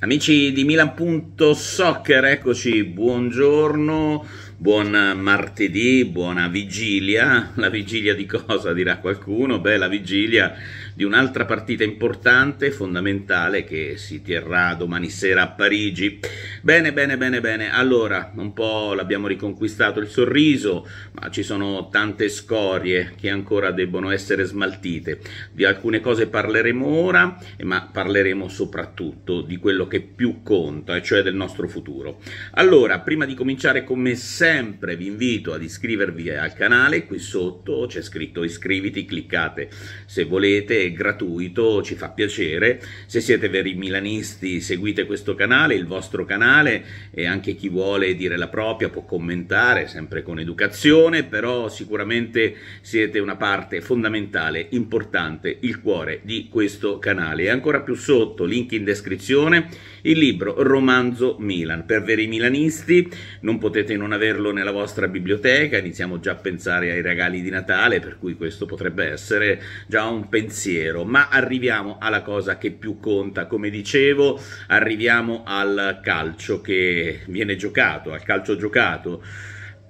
Amici di Milan.soccer, eccoci, buongiorno, buon martedì, buona vigilia. La vigilia di cosa dirà qualcuno? Beh, la vigilia di un'altra partita importante, fondamentale, che si terrà domani sera a Parigi. Bene, bene, bene, bene. Allora, un po' l'abbiamo riconquistato il sorriso, ma ci sono tante scorie che ancora debbono essere smaltite. Di alcune cose parleremo ora, ma parleremo soprattutto di quello che più conta, e cioè del nostro futuro. Allora, prima di cominciare, come sempre, vi invito ad iscrivervi al canale. Qui sotto c'è scritto iscriviti, cliccate se volete gratuito, ci fa piacere. Se siete veri milanisti seguite questo canale, il vostro canale e anche chi vuole dire la propria può commentare, sempre con educazione, però sicuramente siete una parte fondamentale, importante, il cuore di questo canale. E ancora più sotto, link in descrizione, il libro Romanzo Milan. Per veri milanisti non potete non averlo nella vostra biblioteca, iniziamo già a pensare ai regali di Natale, per cui questo potrebbe essere già un pensiero pensiero, ma arriviamo alla cosa che più conta, come dicevo, arriviamo al calcio che viene giocato, al calcio giocato.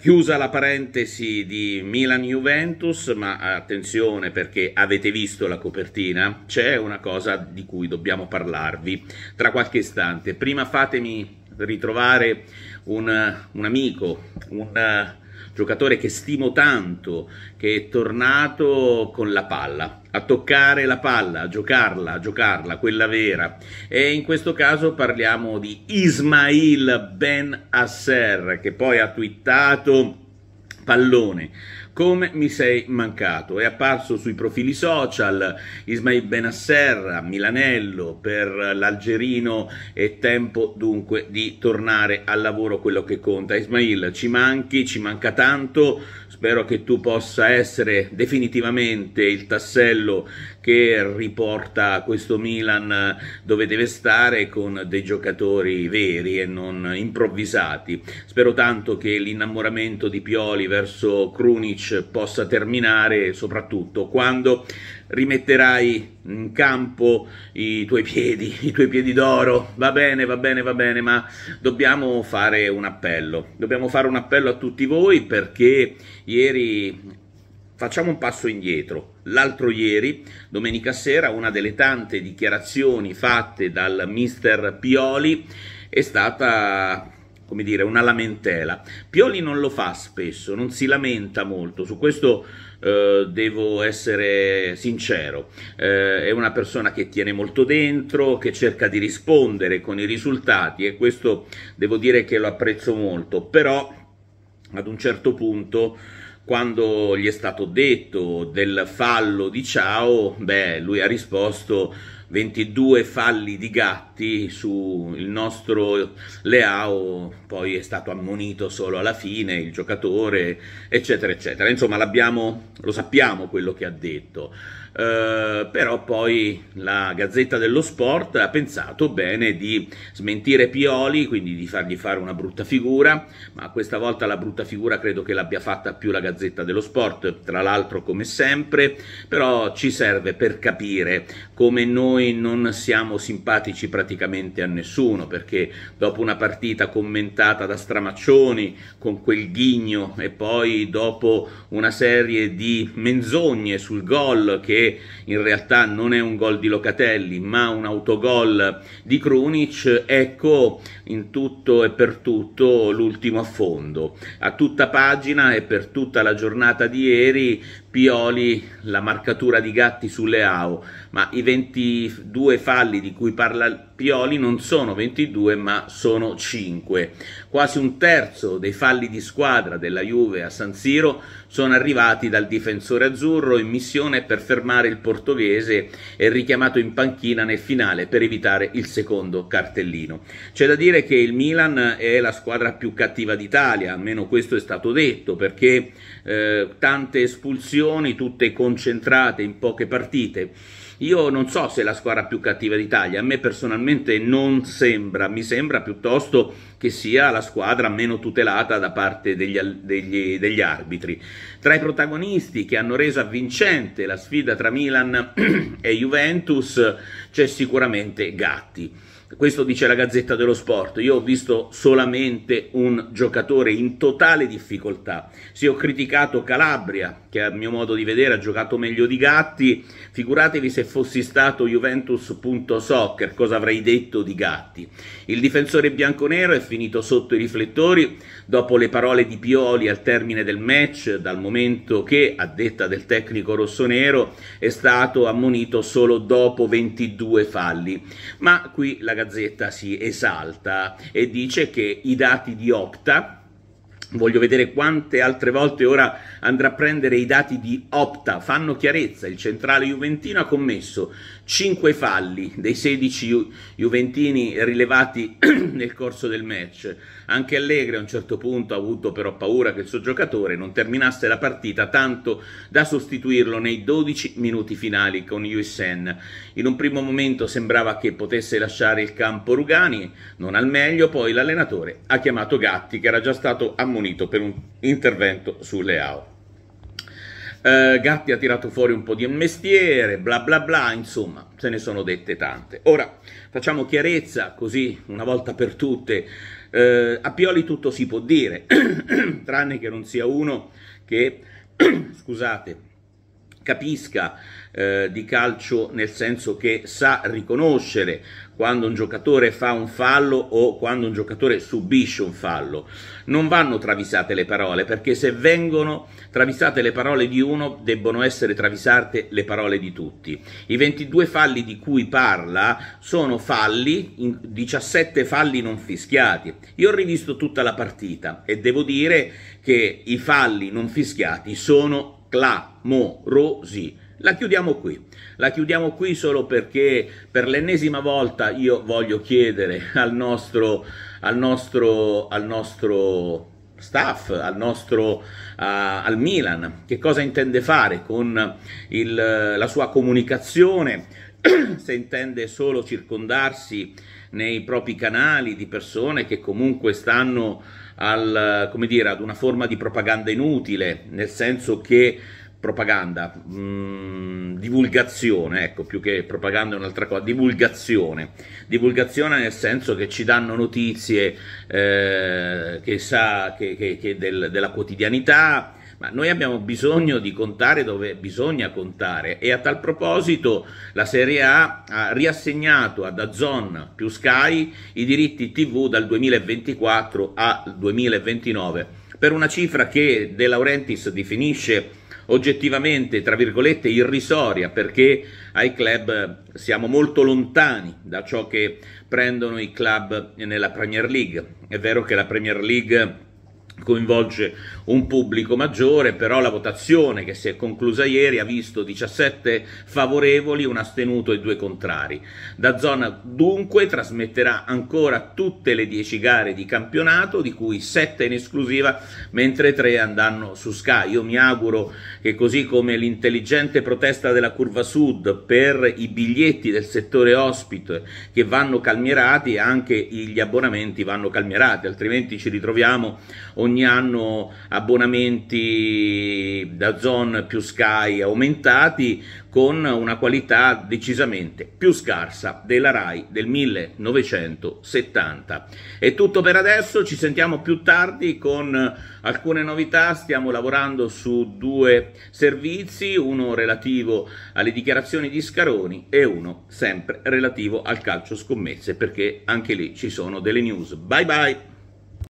Chiusa la parentesi di Milan Juventus, ma attenzione perché avete visto la copertina, c'è una cosa di cui dobbiamo parlarvi tra qualche istante. Prima fatemi ritrovare un, un amico, un giocatore che stimo tanto, che è tornato con la palla, a toccare la palla, a giocarla, a giocarla, quella vera. E in questo caso parliamo di Ismail Ben Asser, che poi ha twittato pallone come mi sei mancato. È apparso sui profili social Ismail Benasserra, Milanello, per l'Algerino è tempo dunque di tornare al lavoro quello che conta. Ismail, ci manchi, ci manca tanto, spero che tu possa essere definitivamente il tassello che riporta questo Milan eh, dove deve stare con dei giocatori veri e non improvvisati. Spero tanto che l'innamoramento di Pioli verso Krunic possa terminare, soprattutto quando rimetterai in campo i tuoi piedi, i tuoi piedi d'oro. Va bene, va bene, va bene, ma dobbiamo fare un appello. Dobbiamo fare un appello a tutti voi perché ieri facciamo un passo indietro L'altro ieri, domenica sera, una delle tante dichiarazioni fatte dal mister Pioli è stata come dire, una lamentela. Pioli non lo fa spesso, non si lamenta molto, su questo eh, devo essere sincero. Eh, è una persona che tiene molto dentro, che cerca di rispondere con i risultati e questo devo dire che lo apprezzo molto, però ad un certo punto quando gli è stato detto del fallo di Ciao, beh, lui ha risposto 22 falli di gatti sul nostro Leao, poi è stato ammonito solo alla fine il giocatore, eccetera, eccetera. Insomma, lo sappiamo quello che ha detto. Uh, però poi la Gazzetta dello Sport ha pensato bene di smentire Pioli, quindi di fargli fare una brutta figura, ma questa volta la brutta figura credo che l'abbia fatta più la Gazzetta dello Sport, tra l'altro come sempre, però ci serve per capire come noi noi non siamo simpatici praticamente a nessuno perché dopo una partita commentata da Stramaccioni con quel ghigno e poi dopo una serie di menzogne sul gol che in realtà non è un gol di Locatelli ma un autogol di Krunic, ecco in tutto e per tutto l'ultimo affondo. A tutta pagina e per tutta la giornata di ieri Pioli la marcatura di Gatti sulle AO, ma i 22 falli di cui parla Pioli non sono 22 ma sono 5. Quasi un terzo dei falli di squadra della Juve a San Siro sono arrivati dal difensore azzurro in missione per fermare il portoghese e richiamato in panchina nel finale per evitare il secondo cartellino. C'è da dire che il Milan è la squadra più cattiva d'Italia, almeno questo è stato detto, perché eh, tante espulsioni, tutte concentrate in poche partite. Io non so se è la squadra più cattiva d'Italia, a me personalmente non sembra, mi sembra piuttosto che sia la squadra meno tutelata da parte degli, degli, degli arbitri. Tra i protagonisti che hanno reso avvincente la sfida tra Milan e Juventus c'è sicuramente Gatti questo dice la Gazzetta dello Sport, io ho visto solamente un giocatore in totale difficoltà. Sì, ho criticato Calabria, che a mio modo di vedere ha giocato meglio di Gatti, figuratevi se fossi stato Juventus.soccer, cosa avrei detto di Gatti. Il difensore bianconero è finito sotto i riflettori dopo le parole di Pioli al termine del match, dal momento che, a detta del tecnico rossonero, è stato ammonito solo dopo 22 falli. Ma qui la Gazzetta si esalta e dice che i dati di Opta, Voglio vedere quante altre volte ora andrà a prendere i dati di Opta. Fanno chiarezza, il centrale juventino ha commesso 5 falli dei 16 ju- juventini rilevati nel corso del match. Anche Allegri a un certo punto ha avuto però paura che il suo giocatore non terminasse la partita tanto da sostituirlo nei 12 minuti finali con USN. In un primo momento sembrava che potesse lasciare il campo Rugani, non al meglio, poi l'allenatore ha chiamato Gatti che era già stato ammontato ammonito per un intervento sulle AO. Uh, eh, Gatti ha tirato fuori un po' di mestiere, bla bla bla, insomma, se ne sono dette tante. Ora facciamo chiarezza, così una volta per tutte, uh, a Pioli tutto si può dire, tranne che non sia uno che, scusate, capisca eh, di calcio nel senso che sa riconoscere quando un giocatore fa un fallo o quando un giocatore subisce un fallo. Non vanno travisate le parole perché se vengono travisate le parole di uno debbono essere travisate le parole di tutti. I 22 falli di cui parla sono falli, 17 falli non fischiati. Io ho rivisto tutta la partita e devo dire che i falli non fischiati sono clamorosi. La chiudiamo qui, la chiudiamo qui solo perché per l'ennesima volta io voglio chiedere al nostro, al nostro, al nostro staff, al nostro uh, al Milan, che cosa intende fare con il, la sua comunicazione, se intende solo circondarsi nei propri canali di persone che comunque stanno al, dire, ad una forma di propaganda inutile, nel senso che propaganda, mh, mm, divulgazione, ecco, più che propaganda è un'altra cosa, divulgazione, divulgazione nel senso che ci danno notizie eh, che sa, che, che, che del, della quotidianità, ma noi abbiamo bisogno di contare dove bisogna contare e a tal proposito la Serie A ha riassegnato ad Azon più Sky i diritti TV dal 2024 al 2029 per una cifra che De Laurentiis definisce oggettivamente, tra virgolette, irrisoria perché ai club siamo molto lontani da ciò che prendono i club nella Premier League. È vero che la Premier League coinvolge un pubblico maggiore, però la votazione che si è conclusa ieri ha visto 17 favorevoli, un astenuto e due contrari. Da zona dunque trasmetterà ancora tutte le 10 gare di campionato, di cui 7 in esclusiva, mentre 3 andranno su Sky. Io mi auguro che così come l'intelligente protesta della curva sud per i biglietti del settore ospite che vanno calmierati, anche gli abbonamenti vanno calmierati, altrimenti ci ritroviamo ogni ogni anno abbonamenti da Zone più Sky aumentati con una qualità decisamente più scarsa della RAI del 1970. È tutto per adesso, ci sentiamo più tardi con alcune novità, stiamo lavorando su due servizi, uno relativo alle dichiarazioni di Scaroni e uno sempre relativo al calcio scommesse perché anche lì ci sono delle news. Bye bye!